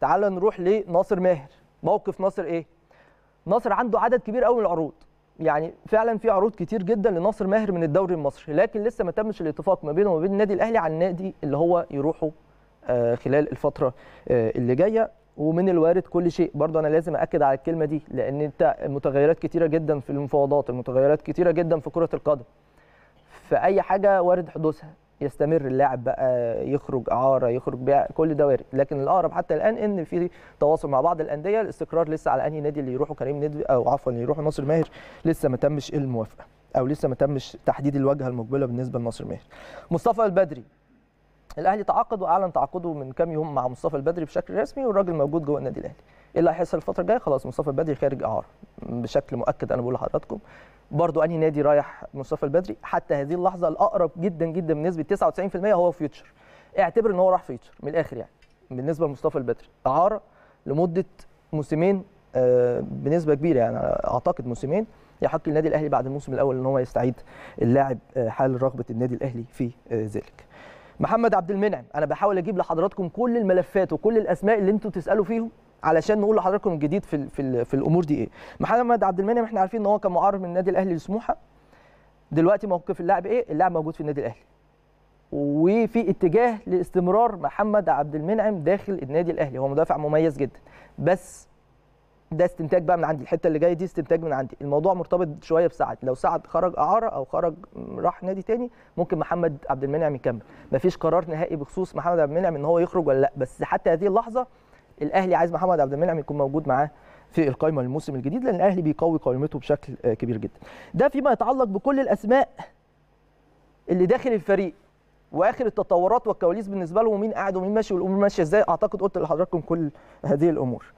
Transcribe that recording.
تعال نروح لناصر ماهر موقف ناصر ايه ناصر عنده عدد كبير قوي من العروض يعني فعلا في عروض كتير جدا لناصر ماهر من الدوري المصري لكن لسه ما تمش الاتفاق ما بينه وما بين النادي الاهلي على النادي اللي هو يروحه آه، خلال الفتره آه، اللي جايه ومن الوارد كل شيء برضه انا لازم اكد على الكلمه دي لان انت متغيرات كتيره جدا في المفاوضات المتغيرات كتيره جدا في كره القدم فاي حاجه وارد حدوثها يستمر اللاعب بقى يخرج اعاره يخرج بيع كل ده وارد لكن الاقرب حتى الان ان في تواصل مع بعض الانديه الاستقرار لسه على انهي نادي اللي يروحوا كريم ندوي او عفوا اللي يروحوا ناصر ماهر لسه ما تمش الموافقه او لسه ما تمش تحديد الواجهه المقبله بالنسبه لناصر ماهر مصطفى البدري الاهلي تعاقد واعلن تعاقده من كام يوم مع مصطفى البدري بشكل رسمي والراجل موجود جوه النادي الاهلي ايه اللي هيحصل الفتره الجايه خلاص مصطفى البدري خارج اعاره بشكل مؤكد انا بقول لحضراتكم برضو انهي نادي رايح مصطفى البدري حتى هذه اللحظه الاقرب جدا جدا بنسبه 99% هو فيوتشر اعتبر ان هو راح فيوتشر من الاخر يعني بالنسبه لمصطفى البدري اعاره لمده موسمين آه، بنسبه كبيره يعني اعتقد موسمين يحق للنادي الاهلي بعد الموسم الاول ان هو يستعيد اللاعب آه، حال رغبه النادي الاهلي في آه، ذلك. محمد عبد المنعم انا بحاول اجيب لحضراتكم كل الملفات وكل الاسماء اللي انتم تسالوا فيهم علشان نقول لحضراتكم الجديد في في, في الامور دي ايه محمد عبد المنعم احنا عارفين ان هو كان معارض من النادي الاهلي لسموحه دلوقتي موقف اللاعب ايه اللاعب موجود في النادي الاهلي وفي اتجاه لاستمرار محمد عبد المنعم داخل النادي الاهلي هو مدافع مميز جدا بس ده استنتاج بقى من عندي الحته اللي جايه دي استنتاج من عندي الموضوع مرتبط شويه بسعد لو سعد خرج اعاره او خرج راح نادي تاني ممكن محمد عبد المنعم يكمل مفيش قرار نهائي بخصوص محمد عبد المنعم ان هو يخرج ولا لا بس حتى هذه اللحظه الاهلي عايز محمد عبد المنعم يكون موجود معاه في القائمه الموسم الجديد لان الاهلي بيقوي قائمته بشكل آه، كبير جدا ده فيما يتعلق بكل الاسماء اللي داخل الفريق واخر التطورات والكواليس بالنسبه لهم ومين قاعد ومين ماشي والامور ماشيه ازاي اعتقد قلت لحضراتكم كل هذه الامور